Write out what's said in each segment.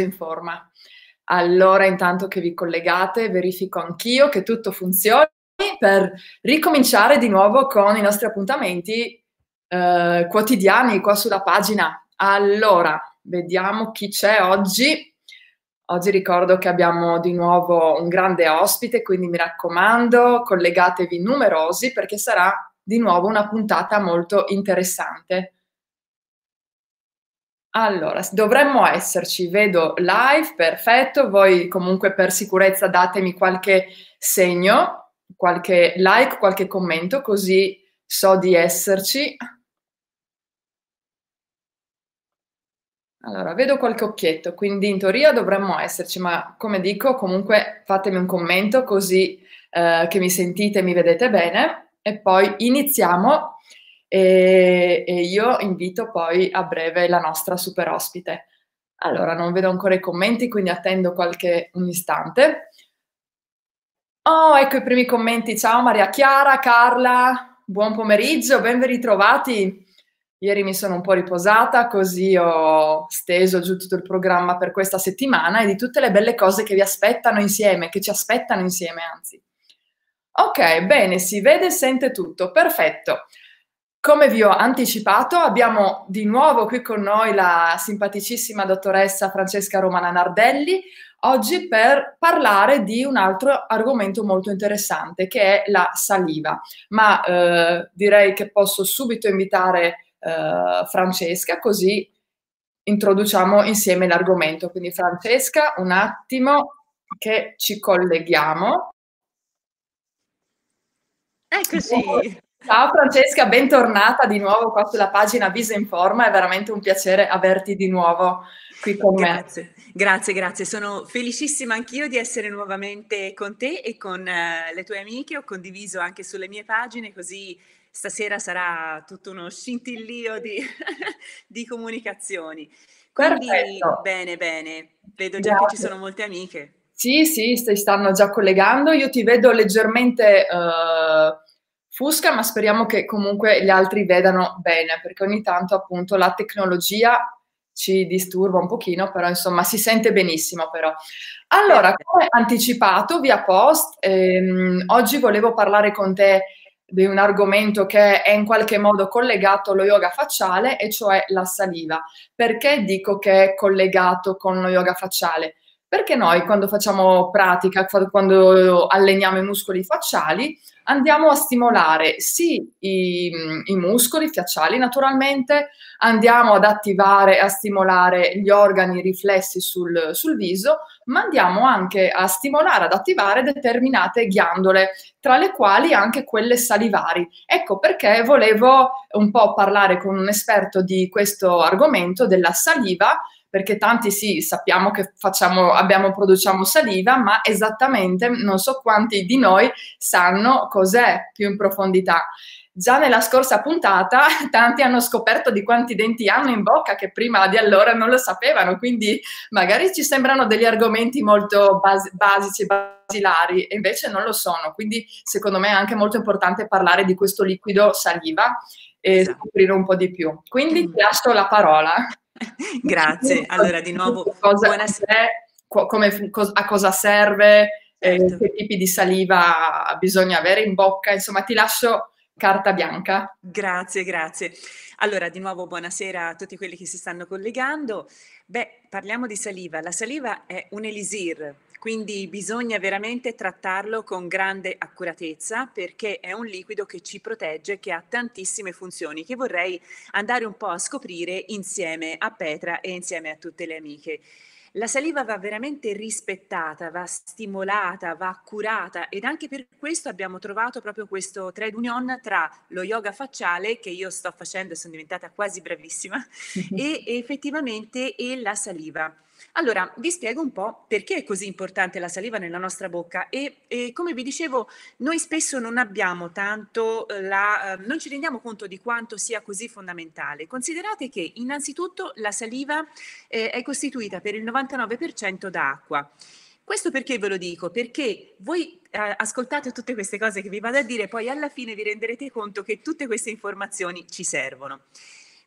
in forma. Allora, intanto che vi collegate, verifico anch'io che tutto funzioni per ricominciare di nuovo con i nostri appuntamenti eh, quotidiani qua sulla pagina. Allora, vediamo chi c'è oggi. Oggi ricordo che abbiamo di nuovo un grande ospite, quindi mi raccomando, collegatevi numerosi perché sarà di nuovo una puntata molto interessante. Allora, dovremmo esserci, vedo live, perfetto, voi comunque per sicurezza datemi qualche segno, qualche like, qualche commento, così so di esserci. Allora, vedo qualche occhietto, quindi in teoria dovremmo esserci, ma come dico, comunque fatemi un commento così eh, che mi sentite e mi vedete bene e poi iniziamo e, e io invito poi a breve la nostra super ospite. Allora, non vedo ancora i commenti, quindi attendo qualche un istante. Oh, ecco i primi commenti. Ciao Maria Chiara, Carla, buon pomeriggio, ben ritrovati. Ieri mi sono un po' riposata, così ho steso giù tutto il programma per questa settimana e di tutte le belle cose che vi aspettano insieme, che ci aspettano insieme, anzi. Ok, bene, si vede e sente tutto, perfetto. Come vi ho anticipato, abbiamo di nuovo qui con noi la simpaticissima dottoressa Francesca Romana Nardelli, oggi per parlare di un altro argomento molto interessante che è la saliva. Ma eh, direi che posso subito invitare eh, Francesca così introduciamo insieme l'argomento. Quindi Francesca, un attimo che ci colleghiamo. Eccoci. Ciao Francesca, bentornata di nuovo qua sulla pagina Viso in Forma, è veramente un piacere averti di nuovo qui con me. Grazie, grazie, sono felicissima anch'io di essere nuovamente con te e con uh, le tue amiche, ho condiviso anche sulle mie pagine così stasera sarà tutto uno scintillio di, di comunicazioni. Quindi Perfetto. bene, bene, vedo già grazie. che ci sono molte amiche. Sì, sì, stai stanno già collegando, io ti vedo leggermente... Uh, fusca, ma speriamo che comunque gli altri vedano bene, perché ogni tanto appunto la tecnologia ci disturba un pochino, però insomma si sente benissimo però. Allora, come anticipato via post, ehm, oggi volevo parlare con te di un argomento che è in qualche modo collegato allo yoga facciale, e cioè la saliva. Perché dico che è collegato con lo yoga facciale? Perché noi quando facciamo pratica, quando alleniamo i muscoli facciali, andiamo a stimolare sì i, i muscoli facciali naturalmente, andiamo ad attivare, e a stimolare gli organi riflessi sul, sul viso, ma andiamo anche a stimolare, ad attivare determinate ghiandole, tra le quali anche quelle salivari. Ecco perché volevo un po' parlare con un esperto di questo argomento della saliva perché tanti sì, sappiamo che facciamo, abbiamo, produciamo saliva, ma esattamente non so quanti di noi sanno cos'è più in profondità. Già nella scorsa puntata tanti hanno scoperto di quanti denti hanno in bocca che prima di allora non lo sapevano, quindi magari ci sembrano degli argomenti molto bas- basici, basilari, e invece non lo sono. Quindi secondo me è anche molto importante parlare di questo liquido saliva e scoprire un po' di più. Quindi ti lascio la parola. Grazie. Allora, di nuovo, cosa come, a cosa serve, eh, certo. eh, che tipi di saliva bisogna avere in bocca, insomma ti lascio carta bianca. Grazie, grazie. Allora, di nuovo buonasera a tutti quelli che si stanno collegando. Beh, parliamo di saliva. La saliva è un elisir, quindi bisogna veramente trattarlo con grande accuratezza perché è un liquido che ci protegge, che ha tantissime funzioni che vorrei andare un po' a scoprire insieme a Petra e insieme a tutte le amiche. La saliva va veramente rispettata, va stimolata, va curata ed anche per questo abbiamo trovato proprio questo trade union tra lo yoga facciale che io sto facendo e sono diventata quasi bravissima e effettivamente e la saliva. Allora, vi spiego un po' perché è così importante la saliva nella nostra bocca e, e come vi dicevo, noi spesso non abbiamo tanto eh, la, eh, non ci rendiamo conto di quanto sia così fondamentale. Considerate che innanzitutto la saliva eh, è costituita per il 99% da acqua. Questo perché ve lo dico? Perché voi eh, ascoltate tutte queste cose che vi vado a dire e poi alla fine vi renderete conto che tutte queste informazioni ci servono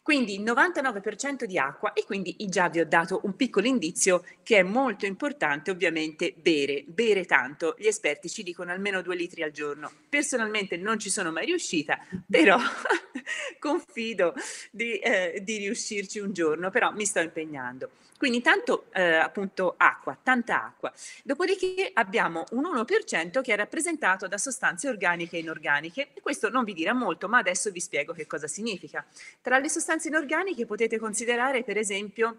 quindi 99% di acqua e quindi già vi ho dato un piccolo indizio che è molto importante ovviamente bere, bere tanto, gli esperti ci dicono almeno due litri al giorno, personalmente non ci sono mai riuscita, però confido di, eh, di, riuscirci un giorno, però mi sto impegnando. Quindi tanto eh, appunto acqua, tanta acqua. Dopodiché abbiamo un 1% che è rappresentato da sostanze organiche e inorganiche e questo non vi dirà molto, ma adesso vi spiego che cosa significa. Tra le sostanze inorganiche potete considerare per esempio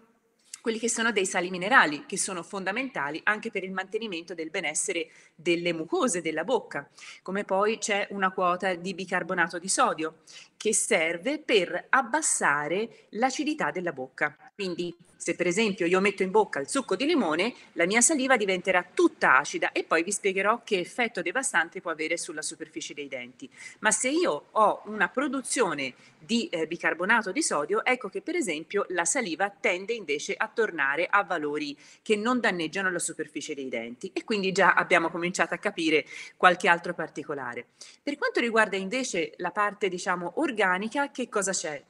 quelli che sono dei sali minerali, che sono fondamentali anche per il mantenimento del benessere delle mucose della bocca, come poi c'è una quota di bicarbonato di sodio che serve per abbassare l'acidità della bocca. Quindi se per esempio io metto in bocca il succo di limone, la mia saliva diventerà tutta acida e poi vi spiegherò che effetto devastante può avere sulla superficie dei denti. Ma se io ho una produzione di eh, bicarbonato di sodio, ecco che per esempio la saliva tende invece a tornare a valori che non danneggiano la superficie dei denti e quindi già abbiamo cominciato a capire qualche altro particolare. Per quanto riguarda invece la parte diciamo organica, che cosa c'è?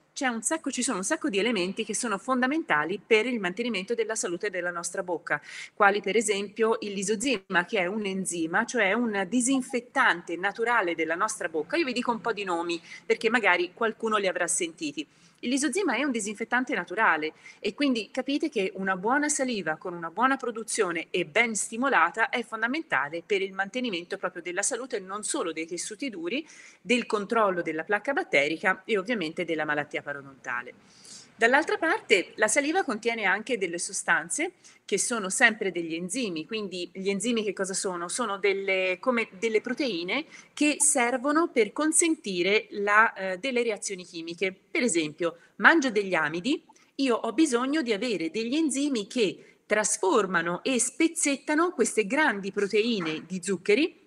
Sacco, ci sono un sacco di elementi che sono fondamentali per il mantenimento della salute della nostra bocca, quali per esempio il lisozima, che è un enzima, cioè un disinfettante naturale della nostra bocca. Io vi dico un po' di nomi perché magari qualcuno li avrà sentiti. L'isozima è un disinfettante naturale e quindi capite che una buona saliva con una buona produzione e ben stimolata è fondamentale per il mantenimento proprio della salute non solo dei tessuti duri, del controllo della placca batterica e ovviamente della malattia parodontale. Dall'altra parte la saliva contiene anche delle sostanze che sono sempre degli enzimi, quindi gli enzimi che cosa sono? Sono delle, come delle proteine che servono per consentire la, eh, delle reazioni chimiche. Per esempio, mangio degli amidi, io ho bisogno di avere degli enzimi che trasformano e spezzettano queste grandi proteine di zuccheri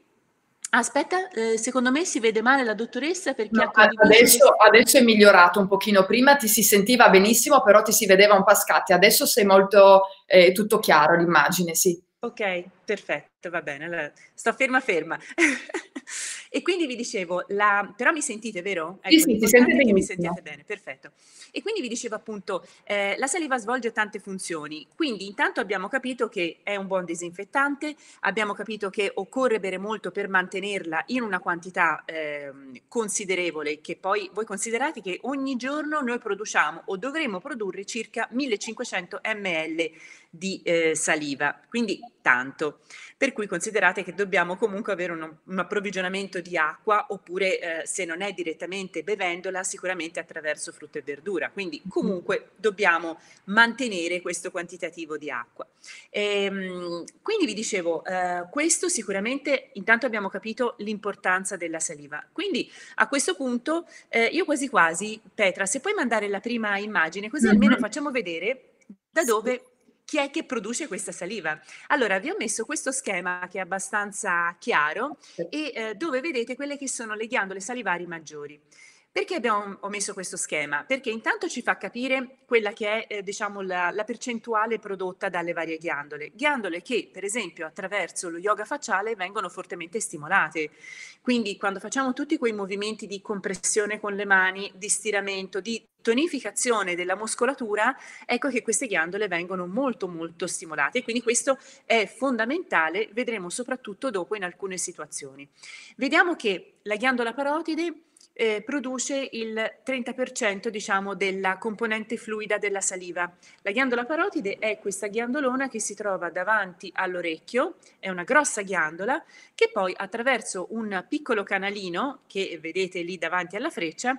Aspetta, eh, secondo me si vede male la dottoressa perché no, adesso, adesso, è migliorato un pochino. Prima ti si sentiva benissimo, però ti si vedeva un po' scatti. Adesso sei molto eh, tutto chiaro l'immagine, sì. Ok, perfetto, va bene. Allora, sto ferma ferma. E quindi vi dicevo, la... però mi sentite, vero? Ecco, sì, sì, ti sente bene. Mi sentite bene, perfetto. E quindi vi dicevo appunto, eh, la saliva svolge tante funzioni, quindi intanto abbiamo capito che è un buon disinfettante, abbiamo capito che occorre bere molto per mantenerla in una quantità eh, considerevole, che poi voi considerate che ogni giorno noi produciamo o dovremmo produrre circa 1500 ml di eh, saliva, quindi tanto per cui considerate che dobbiamo comunque avere un, un approvvigionamento di acqua oppure eh, se non è direttamente bevendola sicuramente attraverso frutta e verdura, quindi comunque dobbiamo mantenere questo quantitativo di acqua. E, ehm, quindi vi dicevo, eh, questo sicuramente intanto abbiamo capito l'importanza della saliva, quindi a questo punto eh, io quasi quasi, Petra, se puoi mandare la prima immagine così almeno mhm. facciamo vedere da dove chi è che produce questa saliva. Allora vi ho messo questo schema che è abbastanza chiaro e eh, dove vedete quelle che sono le ghiandole salivari maggiori. Perché abbiamo, ho messo questo schema? Perché intanto ci fa capire quella che è eh, diciamo, la, la, percentuale prodotta dalle varie ghiandole. Ghiandole che, per esempio, attraverso lo yoga facciale vengono fortemente stimolate. Quindi quando facciamo tutti quei movimenti di compressione con le mani, di stiramento, di tonificazione della muscolatura, ecco che queste ghiandole vengono molto molto stimolate. e Quindi questo è fondamentale, vedremo soprattutto dopo in alcune situazioni. Vediamo che la ghiandola parotide eh, produce il 30% diciamo, della componente fluida della saliva. La ghiandola parotide è questa ghiandolona che si trova davanti all'orecchio, è una grossa ghiandola che poi attraverso un piccolo canalino che vedete lì davanti alla freccia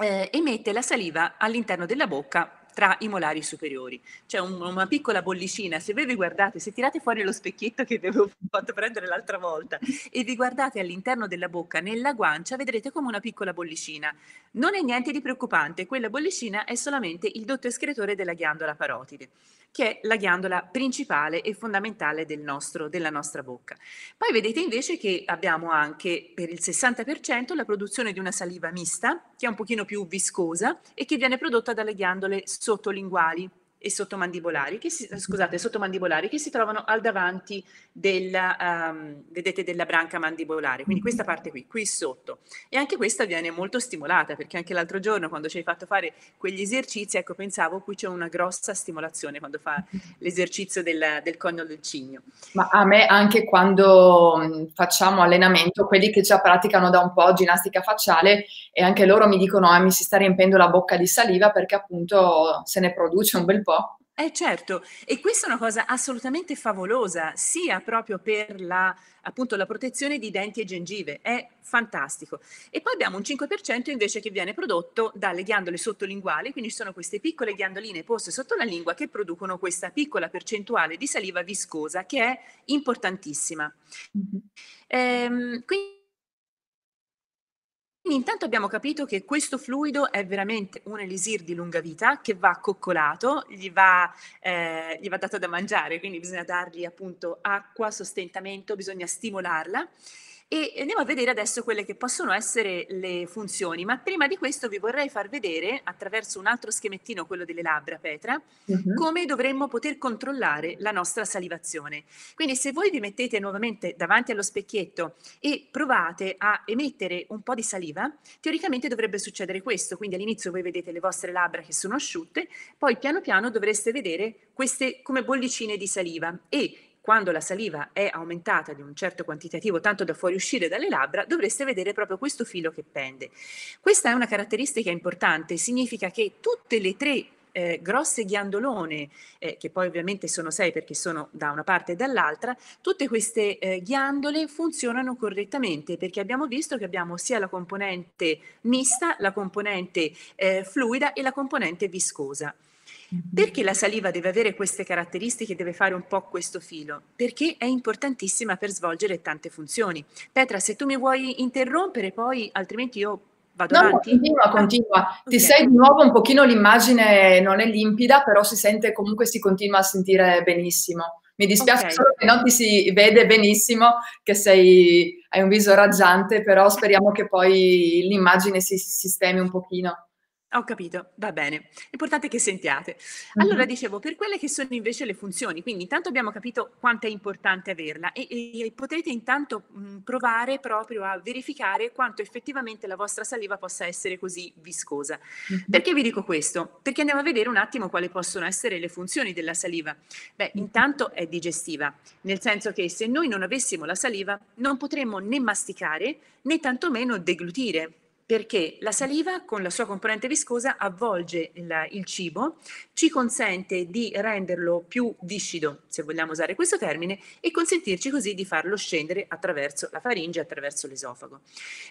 eh, emette la saliva all'interno della bocca tra i molari superiori. C'è un, una piccola bollicina, se voi vi guardate, se tirate fuori lo specchietto che vi avevo fatto prendere l'altra volta e vi guardate all'interno della bocca, nella guancia, vedrete come una piccola bollicina. Non è niente di preoccupante, quella bollicina è solamente il dotto escretore della ghiandola parotide che è la ghiandola principale e fondamentale del nostro, della nostra bocca. Poi vedete invece che abbiamo anche per il 60% la produzione di una saliva mista, che è un pochino più viscosa e che viene prodotta dalle ghiandole sottolinguali e sottomandibolari che si, mm-hmm. scusate, sottomandibolari che si trovano al davanti della, um, ehm, vedete, della branca mandibolare, quindi mm-hmm. questa parte qui, qui sotto. E anche questa viene molto stimolata perché anche l'altro giorno quando ci hai fatto fare quegli esercizi, ecco pensavo qui c'è una grossa stimolazione quando fa mm-hmm. l'esercizio del, del cogno del cigno. Ma a me anche quando mm, facciamo allenamento, quelli che già praticano da un po' ginnastica facciale e anche loro mi dicono ah, mi si sta riempendo la bocca di saliva perché appunto se ne produce un bel po' po'. Eh certo, e questa è una cosa assolutamente favolosa, sia proprio per la, appunto, la protezione di denti e gengive, è fantastico. E poi abbiamo un 5% invece che viene prodotto dalle ghiandole sottolinguali, quindi ci sono queste piccole ghiandoline poste sotto la lingua che producono questa piccola percentuale di saliva viscosa che è importantissima. Mm-hmm. Ehm, quindi quindi Intanto abbiamo capito che questo fluido è veramente un elisir di lunga vita che va coccolato, gli va, eh, gli va dato da mangiare, quindi bisogna dargli appunto acqua, sostentamento, bisogna stimolarla. E andiamo a vedere adesso quelle che possono essere le funzioni, ma prima di questo vi vorrei far vedere, attraverso un altro schemettino, quello delle labbra, Petra, uh-huh. come dovremmo poter controllare la nostra salivazione. Quindi se voi vi mettete nuovamente davanti allo specchietto e provate a emettere un po' di saliva, teoricamente dovrebbe succedere questo, quindi all'inizio voi vedete le vostre labbra che sono asciutte, poi piano piano dovreste vedere queste come bollicine di saliva e quando la saliva è aumentata di un certo quantitativo tanto da fuoriuscire dalle labbra, dovreste vedere proprio questo filo che pende. Questa è una caratteristica importante, significa che tutte le tre eh, grosse ghiandolone, eh, che poi ovviamente sono sei perché sono da una parte e dall'altra, tutte queste eh, ghiandole funzionano correttamente perché abbiamo visto che abbiamo sia la componente mista, la componente eh, fluida e la componente viscosa. Mm-hmm. Perché la saliva deve avere queste caratteristiche, deve fare un po' questo filo? Perché è importantissima per svolgere tante funzioni. Petra, se tu mi vuoi interrompere poi, altrimenti io vado no, avanti. No, continua, continua. Okay. Ti sei di nuovo un pochino l'immagine non è limpida, però si sente comunque, si continua a sentire benissimo. Mi dispiace okay. solo che non ti si vede benissimo, che sei, hai un viso raggiante, però speriamo che poi l'immagine si sistemi un pochino. Ho capito, va bene. L'importante è che sentiate. Allora, Mh-mh. dicevo, per quelle che sono invece le funzioni, quindi intanto abbiamo capito quanto è importante averla e, e potete intanto mh, provare proprio a verificare quanto effettivamente la vostra saliva possa essere così viscosa. Mh-mh. Perché vi dico questo? Perché andiamo a vedere un attimo quali possono essere le funzioni della saliva. Beh, intanto è digestiva, nel senso che se noi non avessimo la saliva non potremmo né masticare né tantomeno deglutire perché la saliva con la sua componente viscosa avvolge il, il cibo, ci consente di renderlo più viscido, se vogliamo usare questo termine, e consentirci così di farlo scendere attraverso la faringe, attraverso l'esofago.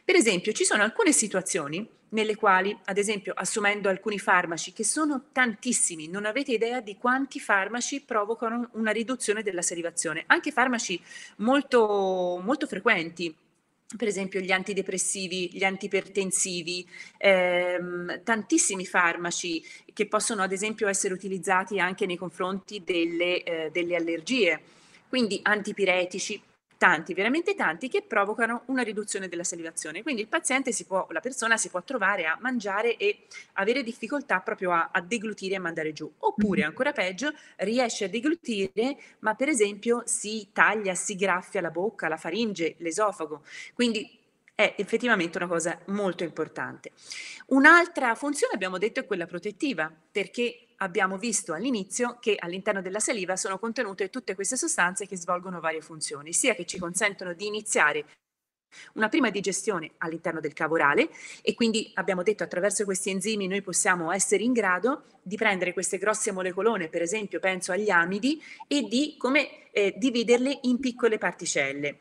Per esempio, ci sono alcune situazioni nelle quali, ad esempio, assumendo alcuni farmaci, che sono tantissimi, non avete idea di quanti farmaci provocano una riduzione della salivazione, anche farmaci molto, molto frequenti, per esempio gli antidepressivi, gli antipertensivi, ehm, tantissimi farmaci che possono ad esempio essere utilizzati anche nei confronti delle, eh, delle allergie, quindi antipiretici, tanti, veramente tanti, che provocano una riduzione della salivazione. Quindi il paziente si può, la persona si può trovare a mangiare e avere difficoltà proprio a, a deglutire e mandare giù. Oppure, mm-hmm. ancora peggio, riesce a deglutire, ma per esempio si taglia, si graffia la bocca, la faringe, l'esofago. Quindi è effettivamente una cosa molto importante. Un'altra funzione, abbiamo detto, è quella protettiva, perché abbiamo visto all'inizio che all'interno della saliva sono contenute tutte queste sostanze che svolgono varie funzioni, sia che ci consentono di iniziare una prima digestione all'interno del cavo orale e quindi abbiamo detto attraverso questi enzimi noi possiamo essere in grado di prendere queste grosse molecolone, per esempio penso agli amidi, e di come eh, dividerle in piccole particelle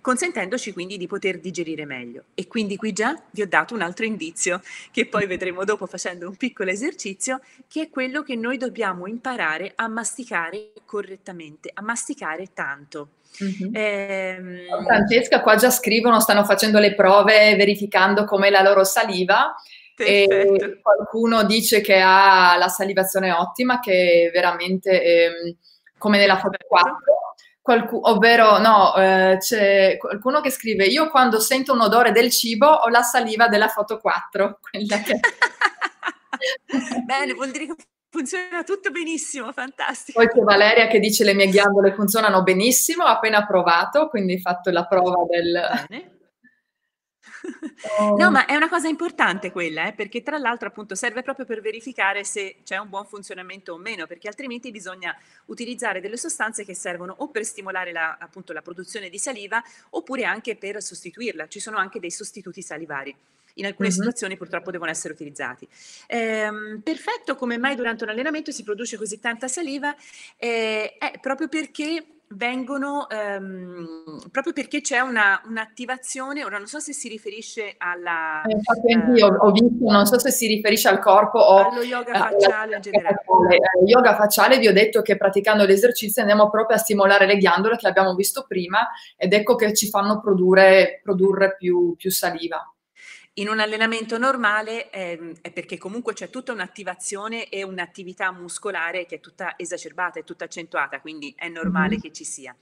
consentendoci quindi di poter digerire meglio. E quindi qui già vi ho dato un altro indizio che poi vedremo dopo facendo un piccolo esercizio, che è quello che noi dobbiamo imparare a masticare correttamente, a masticare tanto. Mm-hmm. Eh, Francesca qua già scrivono, stanno facendo le prove verificando com'è la loro saliva. E qualcuno dice che ha la salivazione ottima, che veramente eh, come nella foto 4 Qualcu- ovvero no, eh, c'è qualcuno che scrive io quando sento un odore del cibo ho la saliva della foto 4, che... Bene, vuol dire che funziona tutto benissimo, fantastico. Poi c'è Valeria che dice le mie ghiandole funzionano benissimo, ho appena provato, quindi fatto la prova del... Bene. Oh. no, ma è una cosa importante quella, eh, perché tra l'altro appunto serve proprio per verificare se c'è un buon funzionamento o meno, perché altrimenti bisogna utilizzare delle sostanze che servono o per stimolare la, appunto la produzione di saliva oppure anche per sostituirla. Ci sono anche dei sostituti salivari in alcune uh-huh. situazioni purtroppo devono essere utilizzati. Eh, perfetto, come mai durante un allenamento si produce così tanta saliva? Eh, è proprio perché vengono ehm, proprio perché c'è una, un'attivazione, ora non so se si riferisce alla... Eh, infatti anche ehm, ho visto, non so se si riferisce al corpo o... Allo yoga facciale in generale. Facciale. Eh, yoga facciale vi ho detto che praticando l'esercizio andiamo proprio a stimolare le ghiandole che abbiamo visto prima ed ecco che ci fanno produrre, produrre più, più saliva. In un allenamento normale ehm, è perché comunque c'è tutta un'attivazione e un'attività muscolare che è tutta esacerbata, è tutta accentuata, quindi è normale mm che ci sia.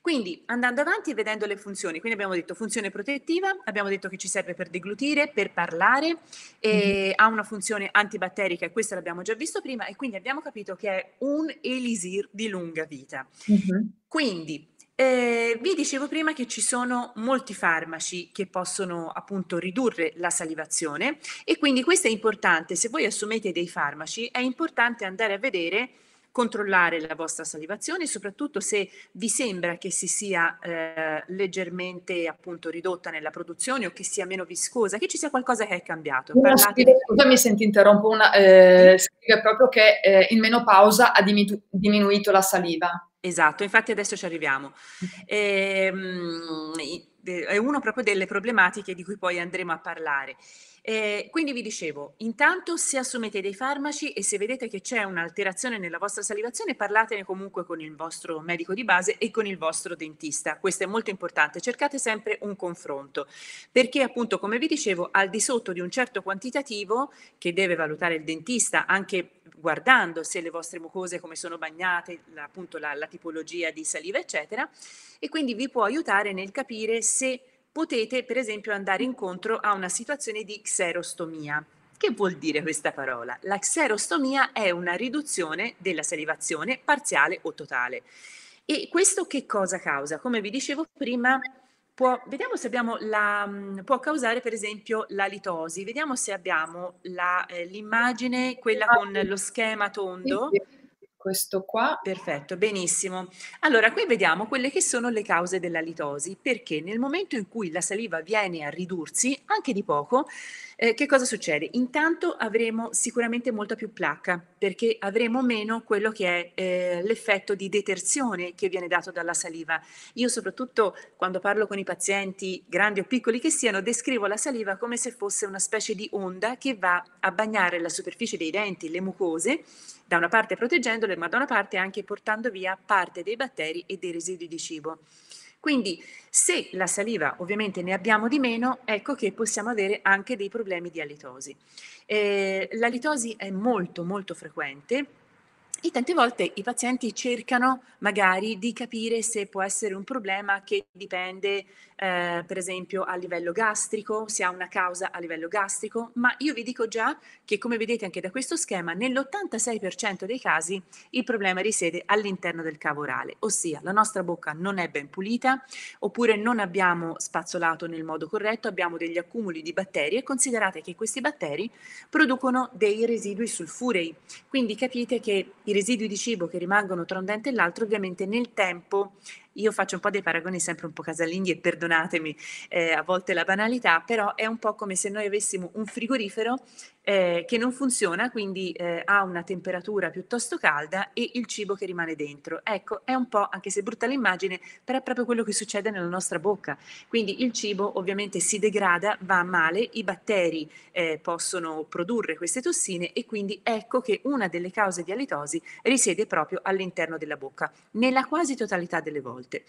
Quindi andando avanti e vedendo le funzioni, quindi abbiamo detto funzione protettiva, abbiamo detto che ci serve per deglutire, per parlare, mm ha una funzione antibatterica e questo l'abbiamo già visto prima e quindi abbiamo capito che è un elisir di lunga vita. Mm-hmm. Quindi eh, vi dicevo prima che ci sono molti farmaci che possono appunto ridurre la salivazione e quindi questo è importante, se voi assumete dei farmaci è importante andare a vedere controllare la vostra salivazione, soprattutto se vi sembra che si sia eh, leggermente appunto ridotta nella produzione o che sia meno viscosa, che ci sia qualcosa che è cambiato. Una Parlate... scusami se interrompo, una, eh, scrive proprio che eh, in menopausa ha diminu- diminuito la saliva. Esatto, infatti adesso ci arriviamo. E, ehm, de, è una proprio delle problematiche di cui poi andremo a parlare. Eh, quindi vi dicevo, intanto se assumete dei farmaci e se vedete che c'è un'alterazione nella vostra salivazione, parlatene comunque con il vostro medico di base e con il vostro dentista. Questo è molto importante, cercate sempre un confronto, perché appunto come vi dicevo, al di sotto di un certo quantitativo che deve valutare il dentista, anche guardando se le vostre mucose come sono bagnate, appunto la, la tipologia di saliva, eccetera, e quindi vi può aiutare nel capire se se potete per esempio andare incontro a una situazione di xerostomia. Che vuol dire questa parola? La xerostomia è una riduzione della salivazione parziale o totale. E questo che cosa causa? Come vi dicevo prima, può, vediamo se abbiamo la, può causare per esempio la litosi, vediamo se abbiamo la, eh, l'immagine, quella con lo schema tondo. Sì, sì questo qua. Perfetto, benissimo. Allora, qui vediamo quelle che sono le cause della litosi, perché nel momento in cui la saliva viene a ridursi, anche di poco, eh, che cosa succede? Intanto avremo sicuramente molta più placca perché avremo meno quello che è eh, l'effetto di detersione che viene dato dalla saliva. Io soprattutto quando parlo con i pazienti, grandi o piccoli che siano, descrivo la saliva come se fosse una specie di onda che va a bagnare la superficie dei denti, le mucose, da una parte proteggendole ma da una parte anche portando via parte dei batteri e dei residui di cibo. Quindi se la saliva ovviamente ne abbiamo di meno, ecco che possiamo avere anche dei problemi di alitosi. Eh, l'alitosi è molto molto frequente, e tante volte i pazienti cercano magari di capire se può essere un problema che dipende eh, per esempio a livello gastrico, se ha una causa a livello gastrico, ma io vi dico già che come vedete anche da questo schema, nell'86% dei casi il problema risiede all'interno del cavo orale, ossia la nostra bocca non è ben pulita, oppure non abbiamo spazzolato nel modo corretto, abbiamo degli accumuli di batteri e considerate che questi batteri producono dei residui sulfurei, quindi capite che i residui di cibo che rimangono tra un dente e l'altro ovviamente nel tempo io faccio un po' dei paragoni sempre un po' casalinghi e perdonatemi eh, a volte la banalità, però è un po' come se noi avessimo un frigorifero eh, che non funziona, quindi eh, ha una temperatura piuttosto calda e il cibo che rimane dentro. Ecco, è un po', anche se brutta l'immagine, però è proprio quello che succede nella nostra bocca. Quindi il cibo ovviamente si degrada, va male, i batteri eh, possono produrre queste tossine e quindi ecco che una delle cause di alitosi risiede proprio all'interno della bocca, nella quasi totalità delle volte.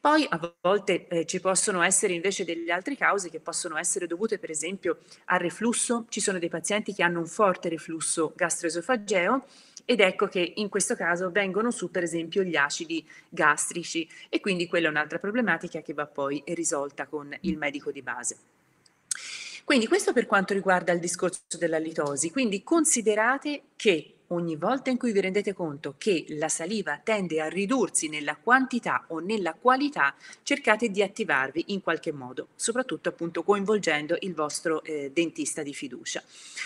Poi a volte eh, ci possono essere invece delle altre cause che possono essere dovute per esempio al reflusso, ci sono dei pazienti pazienti che hanno un forte reflusso gastroesofageo ed ecco che in questo caso vengono su per esempio gli acidi gastrici e quindi quella è un'altra problematica che va poi risolta con il medico di base. Quindi questo per quanto riguarda il discorso della litosi, quindi considerate che ogni volta in cui vi rendete conto che la saliva tende a ridursi nella quantità o nella qualità, cercate di attivarvi in qualche modo, soprattutto appunto coinvolgendo il vostro eh, dentista di fiducia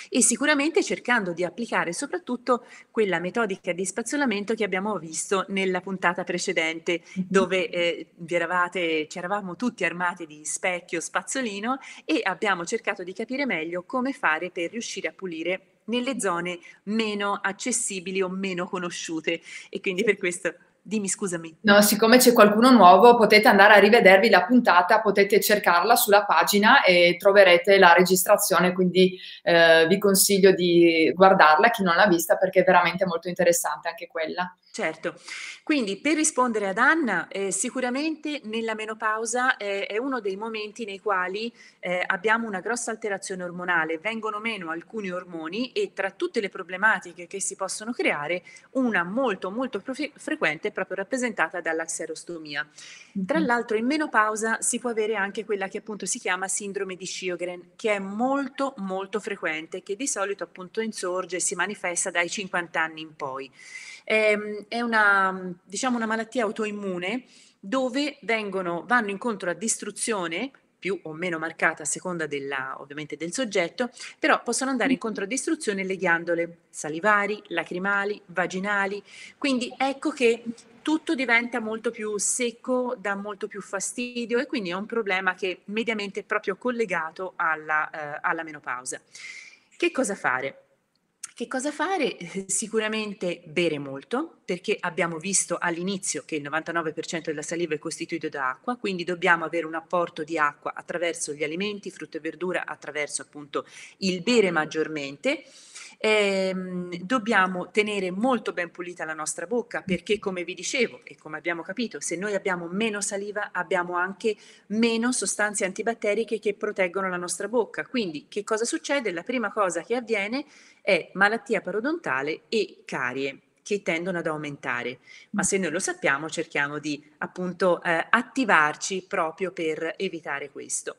e sicuramente cercando di applicare soprattutto quella metodica di spazzolamento che abbiamo visto nella puntata precedente mm-hmm. dove eh, eravate, ci eravamo tutti armati di specchio, spazzolino e abbiamo cercato di capire meglio come fare per riuscire a pulire nelle zone meno accessibili o meno conosciute. E quindi per questo dimmi scusami. No, siccome c'è qualcuno nuovo, potete andare a rivedervi la puntata, potete cercarla sulla pagina e troverete la registrazione, quindi eh, vi consiglio di guardarla chi non l'ha vista perché è veramente molto interessante anche quella. Certo, quindi per rispondere ad Anna, eh, sicuramente nella menopausa eh, è uno dei momenti nei quali eh, abbiamo una grossa alterazione ormonale, vengono meno alcuni ormoni e tra tutte le problematiche che si possono creare, una molto molto prof- frequente è proprio rappresentata dalla xerostomia. Tra mhm. l'altro in menopausa si può avere anche quella che appunto si chiama sindrome di Sjögren, che è molto molto frequente, che di solito appunto insorge e si manifesta dai 50 anni in poi ehm, è una, diciamo, una malattia autoimmune dove vengono, vanno incontro a distruzione più o meno marcata a seconda della, ovviamente del soggetto, però possono andare mm. incontro a distruzione le ghiandole salivari, lacrimali, vaginali, quindi ecco che tutto diventa molto più secco, dà molto più fastidio e quindi è un problema che mediamente è proprio collegato alla, eh, alla menopausa. Che cosa fare? Che cosa fare? Sicuramente bere molto, perché abbiamo visto all'inizio che il 99% della saliva è costituito da acqua, quindi dobbiamo avere un apporto di acqua attraverso gli alimenti, frutta e verdura, attraverso appunto il bere maggiormente ehm, dobbiamo tenere molto ben pulita la nostra bocca perché come vi dicevo e come abbiamo capito, se noi abbiamo meno saliva abbiamo anche meno sostanze antibatteriche che proteggono la nostra bocca. Quindi che cosa succede? La prima cosa che avviene è malattia parodontale e carie che tendono ad aumentare, ma se noi lo sappiamo cerchiamo di appunto eh, attivarci proprio per evitare questo.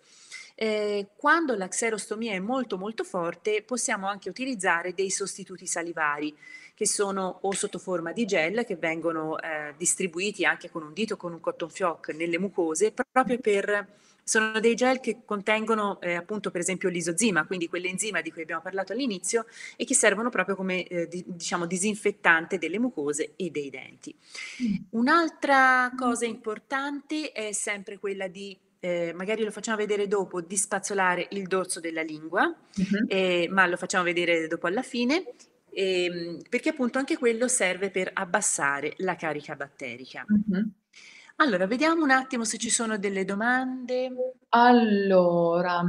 Eh, quando la xerostomia è molto molto forte possiamo anche utilizzare dei sostituti salivari che sono o sotto forma di gel che vengono eh, distribuiti anche con un dito, con un cotton fioc nelle mucose proprio per sono dei gel che contengono eh, appunto per esempio l'isozima, quindi quell'enzima di cui abbiamo parlato all'inizio e che servono proprio come eh, di, diciamo disinfettante delle mucose e dei denti. Mm. Un'altra cosa importante è sempre quella di eh, magari lo facciamo vedere dopo di spazzolare il dorso della lingua, uh-huh. eh, ma lo facciamo vedere dopo alla fine, eh, perché appunto anche quello serve per abbassare la carica batterica. Uh-huh. Allora, vediamo un attimo se ci sono delle domande. Allora,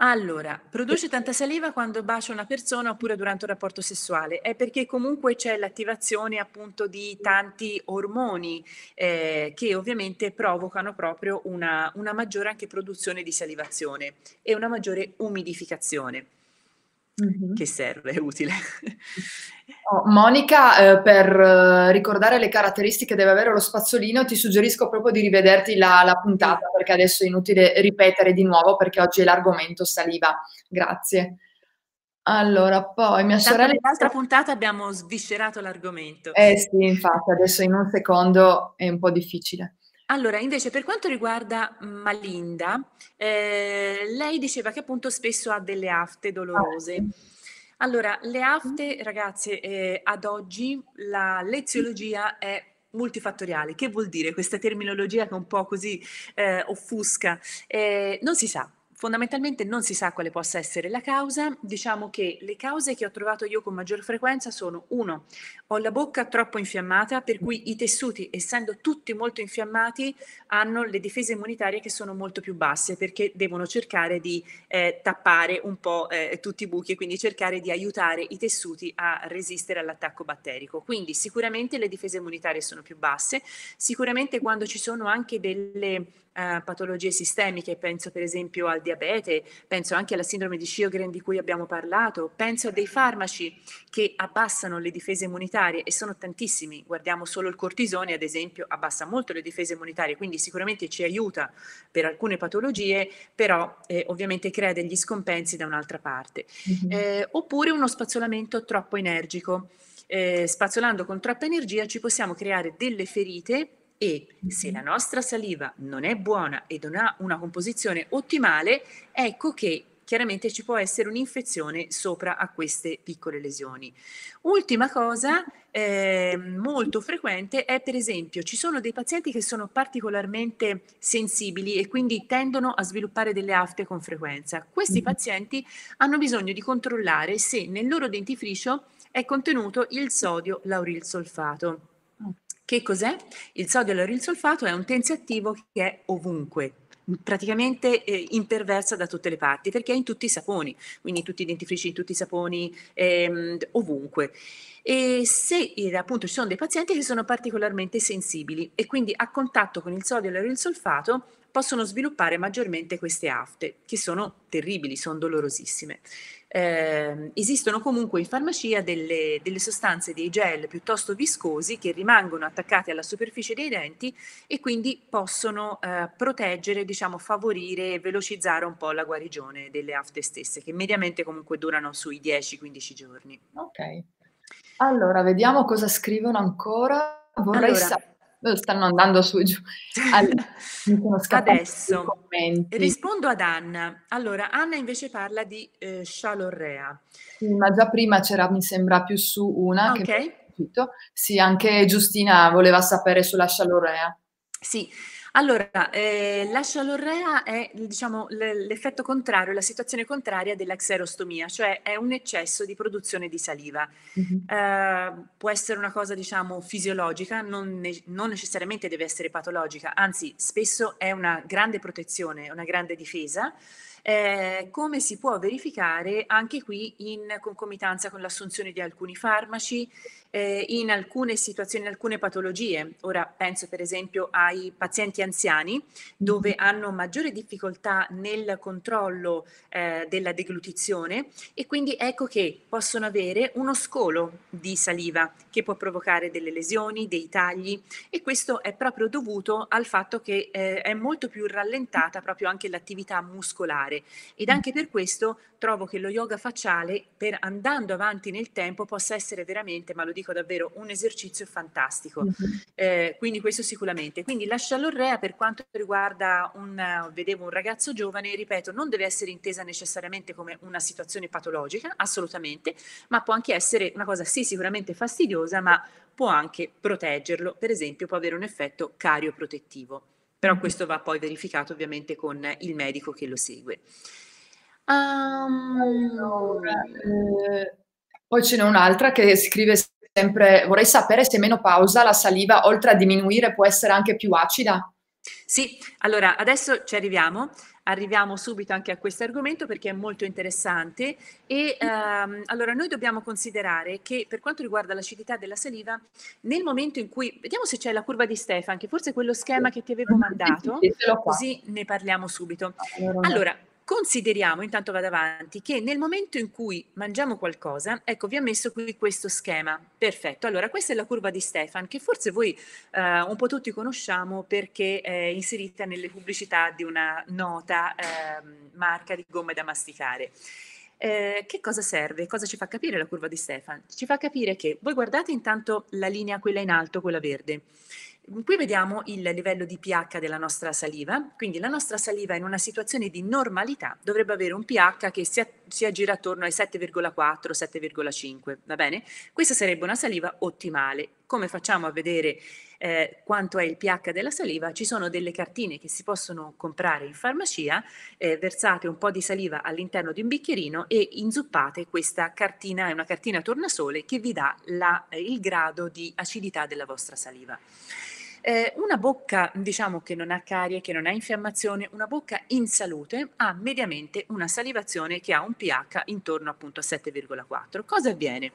allora, produce tanta saliva quando bacia una persona oppure durante un rapporto sessuale, è perché comunque c'è l'attivazione appunto di tanti ormoni eh, che ovviamente provocano proprio una, una maggiore anche produzione di salivazione e una maggiore umidificazione. Mm-hmm. che serve, è utile. Oh, Monica, eh, per eh, ricordare le caratteristiche che deve avere lo spazzolino, ti suggerisco proprio di rivederti la, la, puntata perché adesso è inutile ripetere di nuovo perché oggi l'argomento saliva. Grazie. Allora, poi mia Tanto sorella... Nell'altra puntata abbiamo sviscerato l'argomento. Eh sì, infatti, adesso in un secondo è un po' difficile. Allora, invece per quanto riguarda Malinda, eh, lei diceva che appunto spesso ha delle afte dolorose. Ah, allora, le afte, ragazze, eh, ad oggi la leziologia è multifattoriale. Che vuol dire questa terminologia che un po' così eh, offusca? Eh, non si sa, fondamentalmente non si sa quale possa essere la causa. Diciamo che le cause che ho trovato io con maggior frequenza sono uno, Ho la bocca troppo infiammata, per cui i tessuti, essendo tutti molto infiammati, hanno le difese immunitarie che sono molto più basse perché devono cercare di eh, tappare un po' eh, tutti i buchi e quindi cercare di aiutare i tessuti a resistere all'attacco batterico. Quindi sicuramente le difese immunitarie sono più basse, sicuramente quando ci sono anche delle patologie sistemiche, penso per esempio al diabete, penso anche alla sindrome di Sjögren di cui abbiamo parlato, penso a dei farmaci che abbassano le difese immunitarie e sono tantissimi, guardiamo solo il cortisone ad esempio abbassa molto le difese immunitarie, quindi sicuramente ci aiuta per alcune patologie, però eh, ovviamente crea degli scompensi da un'altra parte. Mm-hmm. Eh, oppure uno spazzolamento troppo energico. Eh, spazzolando con troppa energia ci possiamo creare delle ferite e se mm-hmm. la nostra saliva non è buona e non ha una composizione ottimale, ecco che chiaramente ci può essere un'infezione sopra a queste piccole lesioni. Ultima cosa eh, molto frequente è per esempio ci sono dei pazienti che sono particolarmente sensibili e quindi tendono a sviluppare delle afte con frequenza. Questi mm-hmm. pazienti hanno bisogno di controllare se nel loro dentifricio è contenuto il sodio laurilsolfato che cos'è? Il sodio all'urinsolfato è un tensiattivo che è ovunque, praticamente eh, imperversa da tutte le parti, perché è in tutti i saponi, quindi in tutti i dentifrici, in tutti i saponi, ehm, ovunque. E se eh, appunto ci sono dei pazienti che sono particolarmente sensibili e quindi a contatto con il sodio e l'urinsolfato possono sviluppare maggiormente queste afte, che sono terribili, sono dolorosissime. Eh, esistono comunque in farmacia delle, delle, sostanze, dei gel piuttosto viscosi che rimangono attaccati alla superficie dei denti e quindi possono eh, proteggere, diciamo, favorire e velocizzare un po' la guarigione delle afte stesse, che mediamente comunque durano sui 10-15 giorni. Ok. Allora, vediamo cosa scrivono ancora. Vorrei allora, sapere stanno andando su e giù. Allora, Adesso rispondo ad Anna. Allora, Anna invece parla di eh, scialorrea. Sì, ma già prima c'era, mi sembra, più su una. Ok. Che... Sì, anche Giustina voleva sapere sulla scialorrea. Sì, allora, eh, la scialorrea è diciamo, l'effetto contrario, la situazione contraria della xerostomia, cioè è un eccesso di produzione di saliva. Mm-hmm. Uh, può essere una cosa diciamo, fisiologica, non, ne- non, necessariamente deve essere patologica, anzi spesso è una grande protezione, una grande difesa. Eh, come si può verificare anche qui in concomitanza con l'assunzione di alcuni farmaci, eh, in alcune situazioni, in alcune patologie. Ora penso per esempio ai pazienti anziani dove mm-hmm. hanno maggiore difficoltà nel controllo eh, della deglutizione e quindi ecco che possono avere uno scolo di saliva che può provocare delle lesioni, dei tagli e questo è proprio dovuto al fatto che eh, è molto più rallentata proprio anche l'attività muscolare ed anche per questo trovo che lo yoga facciale per andando avanti nel tempo possa essere veramente, ma lo dico davvero, un esercizio fantastico. Mm-hmm. Eh, quindi questo sicuramente. Quindi la scialorrea per quanto riguarda un, vedevo un ragazzo giovane, ripeto, non deve essere intesa necessariamente come una situazione patologica, assolutamente, ma può anche essere una cosa sì sicuramente fastidiosa, ma può anche proteggerlo, per esempio può avere un effetto carioprotettivo, però mm-hmm. questo va poi verificato ovviamente con il medico che lo segue. Um... Allora, eh, poi ce n'è un'altra che scrive sempre, vorrei sapere se meno pausa la saliva oltre a diminuire può essere anche più acida? Sì, allora adesso ci arriviamo, arriviamo subito anche a questo argomento perché è molto interessante e ehm, allora noi dobbiamo considerare che per quanto riguarda l'acidità della saliva, nel momento in cui, vediamo se c'è la curva di Stefan, che forse è quello schema che ti avevo mandato, così ne parliamo subito. Allora, Consideriamo, intanto vado avanti, che nel momento in cui mangiamo qualcosa, ecco vi ho messo qui questo schema, perfetto. Allora questa è la curva di Stefan che forse voi eh, un po' tutti conosciamo perché è inserita nelle pubblicità di una nota eh, marca di gomme da masticare. Eh, che cosa serve? Cosa ci fa capire la curva di Stefan? Ci fa capire che voi guardate intanto la linea, quella in alto, quella verde. Qui vediamo il livello di pH della nostra saliva, quindi la nostra saliva in una situazione di normalità dovrebbe avere un pH che si, si aggira attorno ai 7,4-7,5, va bene? Questa sarebbe una saliva ottimale. Come facciamo a vedere eh, quanto è il pH della saliva? Ci sono delle cartine che si possono comprare in farmacia, eh, versate un po' di saliva all'interno di un bicchierino e inzuppate questa cartina, è una cartina tornasole che vi dà la, il grado di acidità della vostra saliva. Eh, una bocca, diciamo, che non ha carie, che non ha infiammazione, una bocca in salute ha mediamente una salivazione che ha un pH intorno appunto a 7,4. Cosa avviene?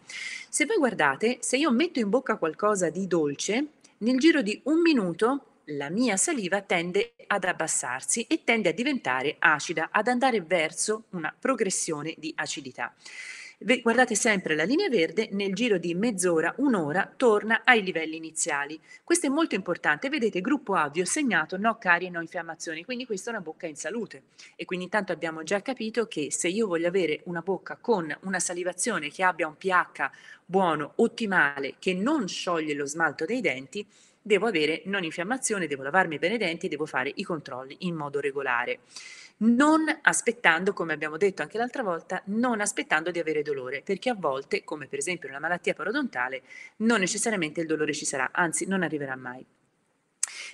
Se voi guardate, se io metto in bocca qualcosa di dolce, nel giro di un minuto la mia saliva tende ad abbassarsi e tende a diventare acida, ad andare verso una progressione di acidità. Guardate sempre la linea verde, nel giro di mezz'ora, un'ora, torna ai livelli iniziali. Questo è molto importante, vedete gruppo A vi ho segnato no carie, no infiammazioni, quindi questa è una bocca in salute e quindi intanto abbiamo già capito che se io voglio avere una bocca con una salivazione che abbia un pH buono, ottimale, che non scioglie lo smalto dei denti, devo avere non infiammazione, devo lavarmi bene i denti e devo fare i controlli in modo regolare. Non aspettando, come abbiamo detto anche l'altra volta, non aspettando di avere dolore, perché a volte, come per esempio nella malattia parodontale, non necessariamente il dolore ci sarà, anzi non arriverà mai.